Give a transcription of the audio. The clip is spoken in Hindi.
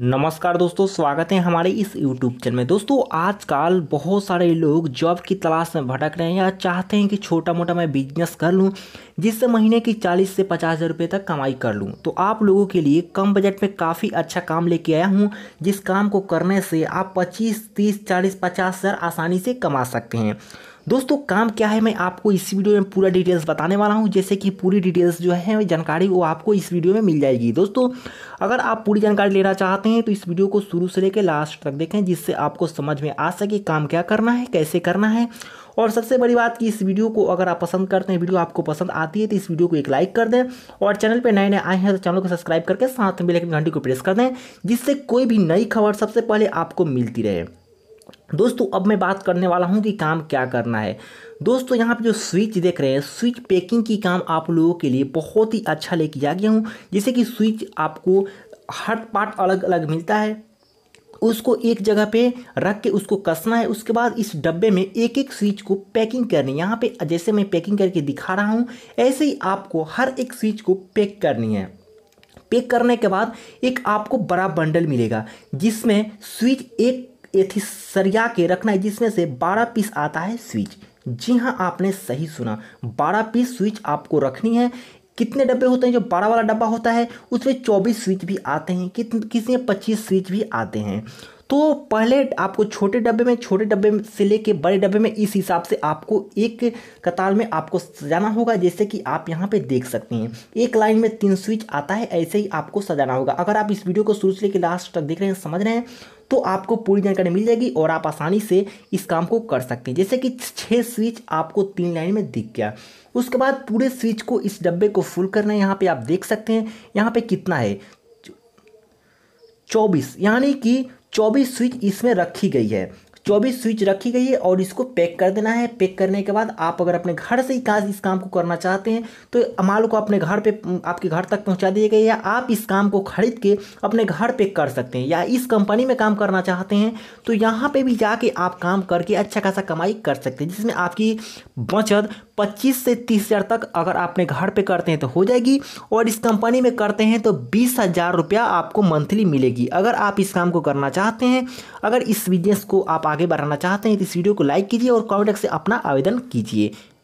नमस्कार दोस्तों स्वागत है हमारे इस यूट्यूब चैनल में दोस्तों आजकल बहुत सारे लोग जॉब की तलाश में भटक रहे हैं या चाहते हैं कि छोटा मोटा मैं बिजनेस कर लूं जिससे महीने की 40 से पचास हज़ार रुपये तक कमाई कर लूं तो आप लोगों के लिए कम बजट में काफ़ी अच्छा काम लेके आया हूं जिस काम को करने से आप पच्चीस तीस चालीस पचास हज़ार आसानी से कमा सकते हैं दोस्तों काम क्या है मैं आपको इस वीडियो में पूरा डिटेल्स बताने वाला हूँ जैसे कि पूरी डिटेल्स जो है जानकारी वो आपको इस वीडियो में मिल जाएगी दोस्तों अगर आप पूरी जानकारी लेना चाहते हैं तो इस वीडियो को शुरू से लेकर लास्ट तक देखें जिससे आपको समझ में आ सके काम क्या करना है कैसे करना है और सबसे बड़ी बात कि इस वीडियो को अगर आप पसंद करते हैं वीडियो आपको पसंद आती है तो इस वीडियो को एक लाइक कर दें और चैनल पर नए नए आए हैं तो चैनल को सब्सक्राइब करके साथ में लेकिन घंटी को प्रेस कर दें जिससे कोई भी नई खबर सबसे पहले आपको मिलती रहे दोस्तों अब मैं बात करने वाला हूँ कि काम क्या करना है दोस्तों यहाँ पे जो स्विच देख रहे हैं स्विच पैकिंग की काम आप लोगों के लिए बहुत ही अच्छा लेके आ गया हूँ जैसे कि स्विच आपको हर पार्ट अलग अलग मिलता है उसको एक जगह पे रख के उसको कसना है उसके बाद इस डब्बे में एक एक स्विच को पैकिंग करनी है यहाँ पर जैसे मैं पैकिंग करके दिखा रहा हूँ ऐसे ही आपको हर एक स्विच को पैक करनी है पैक करने के बाद एक आपको बड़ा बंडल मिलेगा जिसमें स्विच एक एथिसरिया सरिया के रखना है जिसमें से 12 पीस आता है स्विच जी हाँ आपने सही सुना 12 पीस स्विच आपको रखनी है कितने डब्बे होते हैं जो बारह वाला डब्बा होता है उसमें चौबीस स्विच भी आते हैं कित किसी में पच्चीस स्विच भी आते हैं तो पहले आपको छोटे डब्बे में छोटे डब्बे से लेके बड़े डब्बे में इस हिसाब से आपको एक कतार में आपको सजाना होगा जैसे कि आप यहाँ पे देख सकते हैं एक लाइन में तीन स्विच आता है ऐसे ही आपको सजाना होगा अगर आप इस वीडियो को शुरू से लेकर लास्ट तक देख रहे हैं समझ रहे हैं तो आपको पूरी जानकारी मिल जाएगी और आप आसानी से इस काम को कर सकते हैं जैसे कि छः स्विच आपको तीन लाइन में दिख गया उसके बाद पूरे स्विच को इस डब्बे को फुल करना है यहाँ पर आप देख सकते हैं यहाँ पर कितना है चौबीस यानी कि चौबीस स्विच इसमें रखी गई है चौबीस स्विच रखी गई है और इसको पैक कर देना है पैक करने के बाद आप अगर अपने घर से ही काज इस काम को करना चाहते हैं तो माल को अपने घर पे आपके घर तक पहुंचा दिया गया या आप इस काम को खरीद के अपने घर पे कर सकते हैं या इस कंपनी में काम करना चाहते हैं तो यहाँ पे भी जाके आप काम करके अच्छा खासा कमाई कर सकते हैं जिसमें आपकी बचत पच्चीस से तीस हज़ार तक अगर आपने घर पे करते हैं तो हो जाएगी और इस कंपनी में करते हैं तो बीस हज़ार रुपया आपको मंथली मिलेगी अगर आप इस काम को करना चाहते हैं अगर इस बिजनेस को आप आगे बढ़ाना चाहते हैं तो इस वीडियो को लाइक कीजिए और कॉमेंट से अपना आवेदन कीजिए